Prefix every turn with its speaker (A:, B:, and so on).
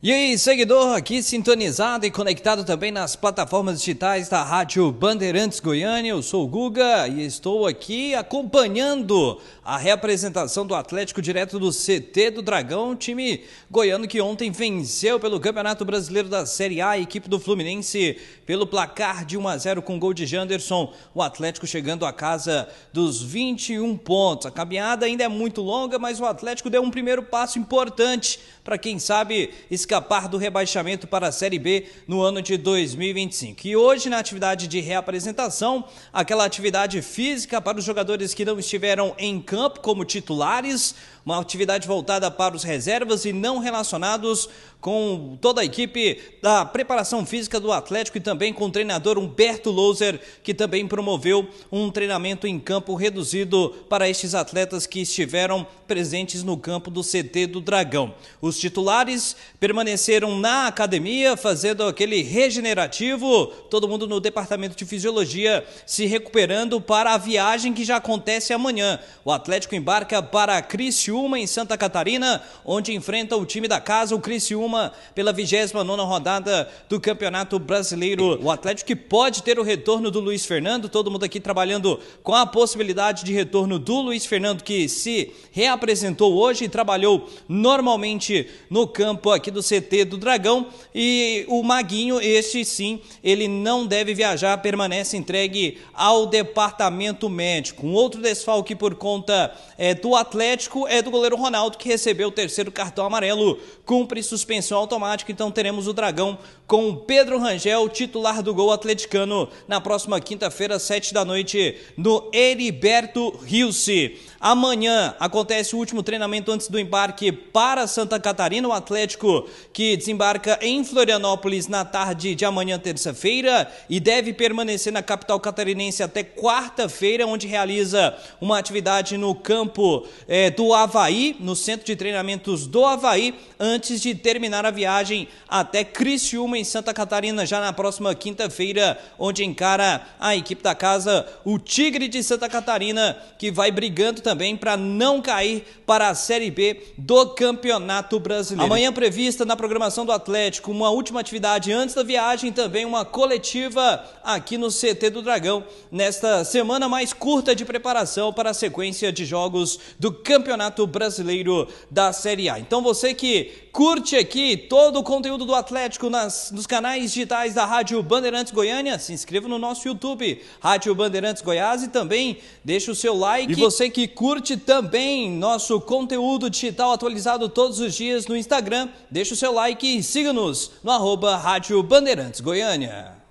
A: E aí, seguidor aqui sintonizado e conectado também nas plataformas digitais da Rádio Bandeirantes Goiânia. Eu sou o Guga e estou aqui acompanhando a reapresentação do Atlético direto do CT do Dragão, time goiano que ontem venceu pelo Campeonato Brasileiro da Série A, a equipe do Fluminense pelo placar de 1 a 0 com gol de Janderson. O Atlético chegando à casa dos 21 pontos. A caminhada ainda é muito longa, mas o Atlético deu um primeiro passo importante para quem sabe escapar do rebaixamento para a Série B no ano de 2025. E hoje, na atividade de reapresentação, aquela atividade física para os jogadores que não estiveram em campo como titulares, uma atividade voltada para os reservas e não relacionados com toda a equipe da preparação física do Atlético e também com o treinador Humberto Louser, que também promoveu um treinamento em campo reduzido para estes atletas que estiveram presentes no campo do CT do Dragão. Os titulares permanecem permaneceram na academia fazendo aquele regenerativo, todo mundo no departamento de fisiologia se recuperando para a viagem que já acontece amanhã. O Atlético embarca para Criciúma em Santa Catarina, onde enfrenta o time da casa, o Criciúma, pela 29ª rodada do Campeonato Brasileiro. O Atlético que pode ter o retorno do Luiz Fernando, todo mundo aqui trabalhando com a possibilidade de retorno do Luiz Fernando que se reapresentou hoje e trabalhou normalmente no campo aqui do CT do Dragão. E o Maguinho, este sim, ele não deve viajar, permanece entregue ao departamento médico. Um outro desfalque por conta é, do Atlético é do goleiro Ronaldo, que recebeu o terceiro cartão amarelo. Cumpre suspensão automática, então teremos o Dragão com Pedro Rangel, titular do gol atleticano, na próxima quinta-feira, sete da noite, no Heriberto Rilse. Amanhã acontece o último treinamento antes do embarque para Santa Catarina. O Atlético que desembarca em Florianópolis na tarde de amanhã, terça-feira, e deve permanecer na capital catarinense até quarta-feira, onde realiza uma atividade no campo eh, do Havaí, no centro de treinamentos do Havaí, antes de terminar a viagem até Criciúma, em Santa Catarina, já na próxima quinta-feira, onde encara a equipe da casa, o Tigre de Santa Catarina, que vai brigando também para não cair para a Série B do Campeonato Brasileiro. Amanhã prevista na programação do Atlético, uma última atividade antes da viagem, também uma coletiva aqui no CT do Dragão, nesta semana mais curta de preparação para a sequência de jogos do Campeonato Brasileiro da Série A. Então você que Curte aqui todo o conteúdo do Atlético nas, nos canais digitais da Rádio Bandeirantes Goiânia. Se inscreva no nosso YouTube, Rádio Bandeirantes Goiás, e também deixe o seu like. E você que curte também nosso conteúdo digital atualizado todos os dias no Instagram, deixe o seu like e siga-nos no arroba Rádio Bandeirantes Goiânia.